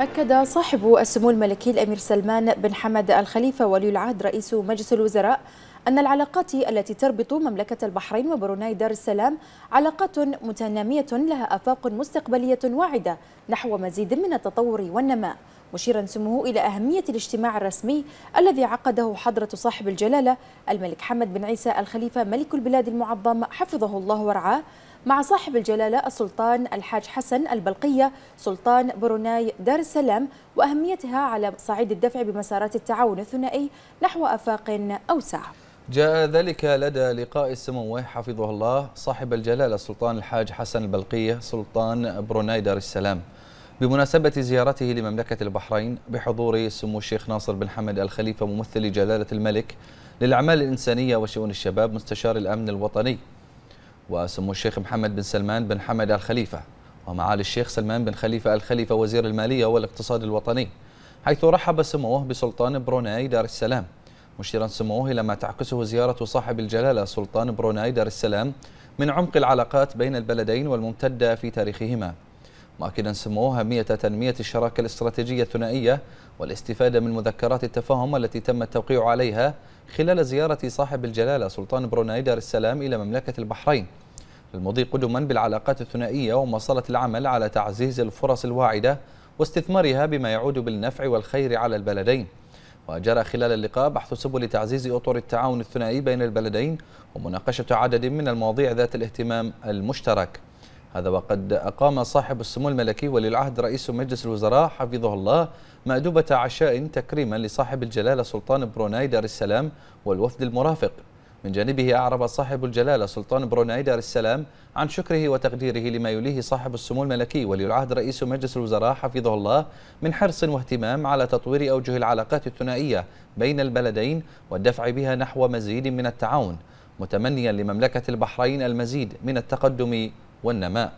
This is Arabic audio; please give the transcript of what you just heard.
أكد صاحب السمو الملكي الأمير سلمان بن حمد الخليفة ولي العهد رئيس مجلس الوزراء أن العلاقات التي تربط مملكة البحرين وبروناي دار السلام علاقات متنامية لها آفاق مستقبلية واعدة نحو مزيد من التطور والنماء مشيرا سموه إلى أهمية الاجتماع الرسمي الذي عقده حضرة صاحب الجلالة الملك حمد بن عيسى الخليفة ملك البلاد المعظم حفظه الله ورعاه مع صاحب الجلالة السلطان الحاج حسن البلقية سلطان بروناي دار السلام وأهميتها على صعيد الدفع بمسارات التعاون الثنائي نحو آفاق أوسع جاء ذلك لدى لقاء سموه حفظه الله صاحب الجلالة السلطان الحاج حسن البلقية سلطان بروناي دار السلام بمناسبة زيارته لمملكة البحرين بحضور سمو الشيخ ناصر بن حمد الخليفة ممثل جلالة الملك للأعمال الإنسانية وشؤون الشباب مستشار الأمن الوطني وسمو الشيخ محمد بن سلمان بن حمد الخليفة ومعالي الشيخ سلمان بن خليفة الخليفة وزير المالية والاقتصاد الوطني حيث رحب سموه بسلطان بروناي دار السلام مشيرا سموه إلى ما تعكسه زيارة صاحب الجلالة سلطان بروناي دار السلام من عمق العلاقات بين البلدين والممتدة في تاريخهما مؤكدا سموها أهمية تنمية الشراكة الاستراتيجية الثنائية والاستفادة من مذكرات التفاهم التي تم التوقيع عليها خلال زيارة صاحب الجلالة سلطان بروناي دار السلام إلى مملكة البحرين المضي قدما بالعلاقات الثنائية ومواصلة العمل على تعزيز الفرص الواعدة واستثمارها بما يعود بالنفع والخير على البلدين وجرى خلال اللقاء بحث سبل تعزيز أطر التعاون الثنائي بين البلدين ومناقشة عدد من المواضيع ذات الاهتمام المشترك هذا وقد أقام صاحب السمو الملكي ولي العهد رئيس مجلس الوزراء حفظه الله مأدوبة عشاء تكريما لصاحب الجلالة سلطان بروناي دار السلام والوفد المرافق من جانبه أعرب صاحب الجلالة سلطان بروناي دار السلام عن شكره وتقديره لما يليه صاحب السمو الملكي ولي العهد رئيس مجلس الوزراء حفظه الله من حرص واهتمام على تطوير أوجه العلاقات الثنائية بين البلدين والدفع بها نحو مزيد من التعاون متمنيا لمملكة البحرين المزيد من التقدم والنماء